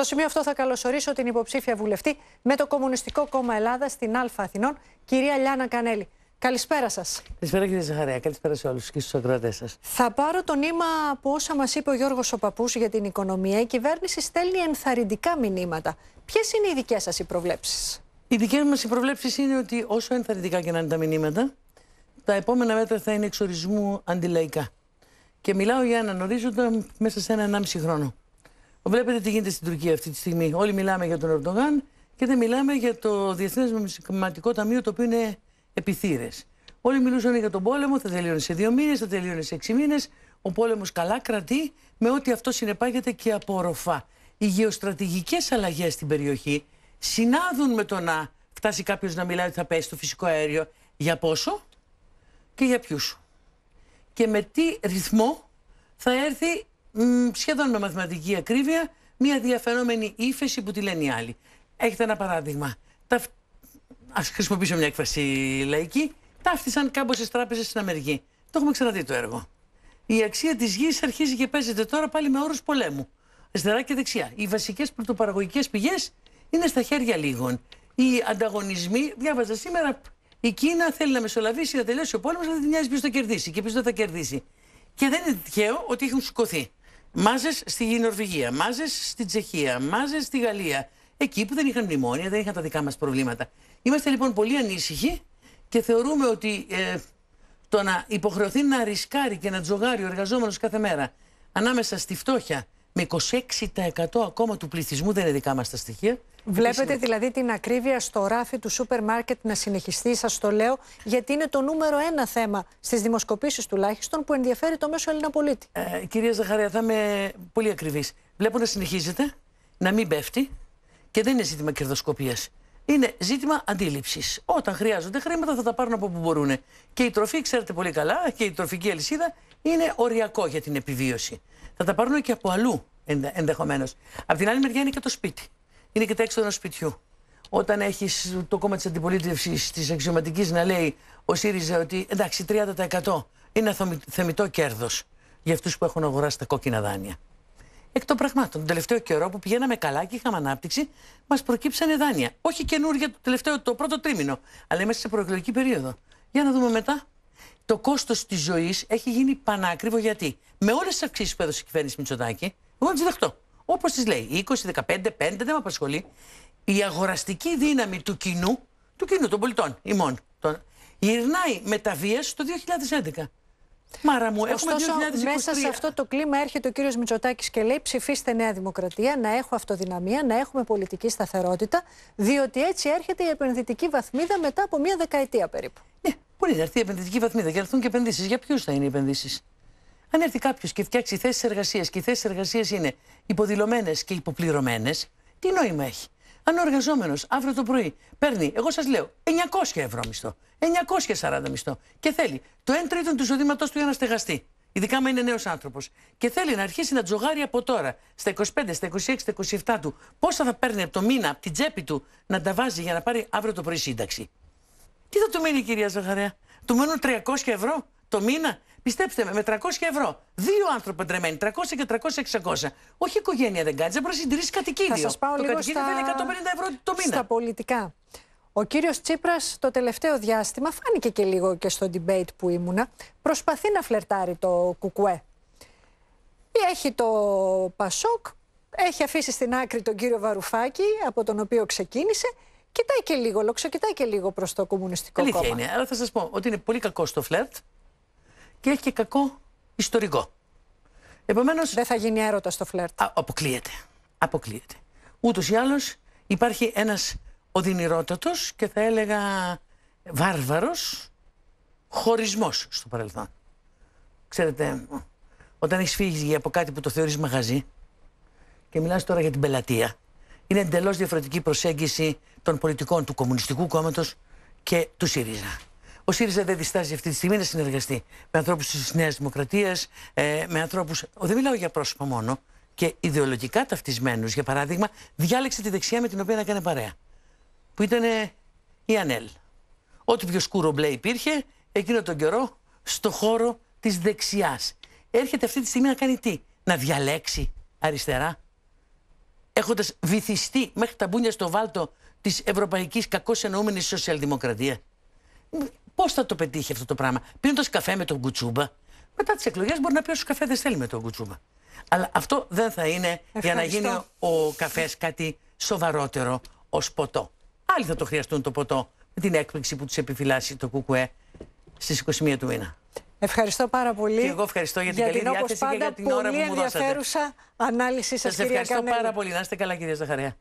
Στο σημείο αυτό θα καλωσορίσω την υποψήφια βουλευτή με το Κομμουνιστικό Κόμμα Ελλάδα στην Α Αθηνών, κυρία Λιάνα Κανέλη. Καλησπέρα σας. Καλησπέρα, κύριε Ζαχαρέα. Καλησπέρα σε όλους και στους ακροατές σας. Θα πάρω το νήμα από όσα μας είπε ο Γιώργος Οπαπούς για την οικονομία. Η κυβέρνηση στέλνει ενθαρρυντικά μηνύματα. Ποιες είναι οι δικές σας οι προβλέψεις, Οι δικές μας οι προβλέψεις είναι ότι όσο ενθαρρυντικά και να είναι τα μηνύματα, τα επόμενα μέτρα θα είναι εξορισμού αντιλαϊκά. Και μιλάω για έναν ορίζοντα μέσα σε ένα 1,5 χρόνο. Βλέπετε τι γίνεται στην Τουρκία αυτή τη στιγμή. Όλοι μιλάμε για τον Ερντογάν και δεν μιλάμε για το Διεθνές Νομισματικό Ταμείο, το οποίο είναι επιθύρε. Όλοι μιλούσαν για τον πόλεμο, θα τελειώνει σε δύο μήνες, θα τελειώνει σε έξι μήνες. Ο πόλεμος καλά κρατεί με ό,τι αυτό συνεπάγεται και απορροφά. Οι γεωστρατηγικές αλλαγές στην περιοχή συνάδουν με το να φτάσει κάποιος να μιλάει ότι θα πέσει το φυσικό αέριο. Για πόσο και για ποιους. Και με τι ρυθμό θα έρθει σχεδόν με μαθηματική ακρίβεια μια διαφαινόμενη ύφεση που τη λένε οι άλλοι. Έχετε ένα παράδειγμα. Τα... Ας χρησιμοποιήσω μια έκφραση λαϊκή. Ταύτισαν κάμποσε τράπεζες στην Αμερική. Το έχουμε ξαναδεί το έργο. Η αξία της γης αρχίζει και παίζεται τώρα πάλι με όρους πολέμου. Αριστερά και δεξιά. Οι βασικές πρωτοπαραγωγικές πηγές είναι στα χέρια λίγων. Οι ανταγωνισμοί, διάβαζα σήμερα, η Κίνα θέλει να μεσολαβήσει, να τελειώσει ο πόλεμος, αλλά δεν μοιάζει ποιος θα κερδίσει και ποιος θα κερδίσει. Και δεν είναι τυχαίο ότι έχουν σηκωθεί. Μάζες στη Νορβηγία, μάζες στη Τσεχία, μάζες στη Γαλλία. Εκεί που δεν είχαν μνημόνια, δεν είχαν τα δικά μας προβλήματα. Είμαστε λοιπόν πολύ ανήσυχοι και θεωρούμε ότι ε, το να υποχρεωθεί να ρισκάρει και να τζογάρει ο εργαζόμενος κάθε μέρα ανάμεσα στη φτώχεια με 26% ακόμα του πληθυσμού, δεν είναι δικά μας τα στοιχεία. Βλέπετε δηλαδή την ακρίβεια στο ράφι του σούπερ μάρκετ να συνεχιστεί, σας το λέω, γιατί είναι το νούμερο ένα θέμα στις δημοσκοπήσεις τουλάχιστον που ενδιαφέρει το μέσο Έλληνα πολίτη. Ε, κυρία Ζαχαρία, θα είμαι πολύ ακριβής. Βλέπω να συνεχίζεται, να μην πέφτει και δεν είναι ζήτημα κερδοσκοπίας. Είναι ζήτημα αντίληψης. Όταν χρειάζονται χρήματα θα τα πάρουν από όπου μπορούν. Και η τροφή, ξέρετε πολύ καλά, και η τροφική αλυσίδα είναι οριακό για την επιβίωση. Θα τα πάρουν και από αλλού ενδεχομένως. Απ' την άλλη μεριά είναι και το σπίτι. Είναι και τα ενό σπιτιού. Όταν έχεις το κόμμα της αντιπολίτευσης της αξιωματικής να λέει ο ΣΥΡΙΖΑ ότι εντάξει, 30% είναι θεμητό κέρδος για αυτούς που έχουν αγοράσει τα κόκκινα δάνεια. Εκ των πραγμάτων, τον τελευταίο καιρό που πηγαίναμε καλά και είχαμε ανάπτυξη, μας προκύψανε δάνεια. Όχι καινούργια το, τελευταίο, το πρώτο τρίμηνο, αλλά είμαστε σε προεκλογική περίοδο. Για να δούμε μετά. Το κόστος της ζωής έχει γίνει πανάκριβο γιατί με όλες τις αυξήσεις που έδωσε η κυβέρνηση Μητσοτάκη, εγώ τις δεχτώ. Όπως τη λέει, 20, 15, 5 δεν με απασχολεί. Η αγοραστική δύναμη του κοινού, του κοινού των πολιτών, ημών, τον, γυρνάει με τα βίας στο 2011. Μάρα μου, έχουμε Ωστόσο, 2023. μέσα σε αυτό το κλίμα έρχεται ο κύριος Μητσοτάκης και λέει ψηφίστε Νέα Δημοκρατία, να έχω αυτοδυναμία, να έχουμε πολιτική σταθερότητα, διότι έτσι έρχεται η επενδυτική βαθμίδα μετά από μία δεκαετία περίπου. Ναι, μπορεί να έρθει η επενδυτική βαθμίδα και έρθουν και επενδύσεις. Για ποιους θα είναι οι επενδύσεις. Αν έρθει κάποιος και φτιάξει θέσεις εργασίας και οι θέσεις εργασίας είναι υποδηλωμένες και υποπληρωμένες, τι νόημα έχει. Αν ο εργαζόμενος αύριο το πρωί παίρνει, εγώ σας λέω, 900 ευρώ μισθό, 940 μισθό και θέλει το 1 τρίτο του εισοδήματός του για να στεγαστεί, ειδικά αν είναι νέος άνθρωπος, και θέλει να αρχίσει να τζογάρει από τώρα, στα 25, στα 26, στα 27 του, πόσα θα παίρνει από το μήνα, από την τσέπη του, να τα βάζει για να πάρει αύριο το πρωί σύνταξη. Τι θα του μείνει, κυρία Ζαχαρέα, του μένουν 300 ευρώ το μήνα Πιστέψτε με, με 300 ευρώ. Δύο άνθρωποι παντρεμένοι, 300 και 300-600. Όχι οικογένεια δεν κάνει, δεν μπορείς να συντηρήσεις κατοικίδιο. Θα σας πάω το λίγο κατοικίδιο 150 ευρώ το μήνα. Στα πολιτικά. Ο κύριος Τσίπρας το τελευταίο διάστημα, φάνηκε και λίγο και στο debate που ήμουνα, προσπαθεί να φλερτάρει το κουκουέ. Έχει το Πασόκ, έχει αφήσει στην άκρη τον κύριο Βαρουφάκη, από τον οποίο ξεκίνησε. Κοιτάει και λίγο, λοξοκοιτάει και λίγο προς το κομμουνιστικό Αλήθεια κόμμα. Είναι, αλλά θα σας πω ότι είναι πολύ κακό το φλερτ και έχει και κακό ιστορικό. Επομένως, Δεν θα γίνει έρωτας στο φλερτ. Α, αποκλείεται. Αποκλείεται. Ούτως ή άλλως υπάρχει ένας οδυνηρότατος και θα έλεγα βάρβαρος χωρισμός στο παρελθόν. Ξέρετε, όταν έχεις φύγει από κάτι που το θεωρείς μαγαζί και μιλάς τώρα για την πελατεία, είναι εντελώς διαφορετική προσέγγιση των πολιτικών του Κομμουνιστικού Κόμματος και του ΣΥΡΙΖΑ. Ο ΣΥΡΙΖΑ δεν διστάζει αυτή τη στιγμή να συνεργαστεί με ανθρώπους της Νέας Δημοκρατίας, ε, με ανθρώπους. Δεν μιλάω για πρόσωπα μόνο και ιδεολογικά ταυτισμένους. Για παράδειγμα, διάλεξε τη δεξιά με την οποία έκανε παρέα. Που ήταν ε, η Ανέλ. Ό,τι πιο σκούρο μπλε υπήρχε εκείνο τον καιρό στο χώρο της δεξιάς. Έρχεται αυτή τη στιγμή να κάνει τι, να διαλέξει αριστερά, έχοντας βυθιστεί μέχρι τα μπούνια στο βάλτο της ευρωπαϊκής κακώς εννοούμενης σοσιαλδημοκρατίας. Πώς θα το πετύχει αυτό το πράγμα, πίνοντας καφέ με τον Κουτσούμπα. Μετά τις εκλογές μπορεί να πει όσου καφέ δεν θέλει με τον Κουτσούμπα. Αλλά αυτό δεν θα είναι Ευχαριστώ. για να γίνει ο καφές κάτι σοβαρότερο ως ποτό. Άλλοι θα το χρειαστούν το ποτό με την έκπληξη που τους επιφυλάσσει το ΚΚΕ στι 21 του μήνα. Ευχαριστώ πάρα πολύ. Και εγώ ευχαριστώ για την καλή διάθεση και για την ώρα που μου δώσατε. ενδιαφέρουσα ανάλυση σας, σας κυρία Σας ευχαριστώ πάρα πολύ. Να είστε καλά, κυρία Ζαχαρέα.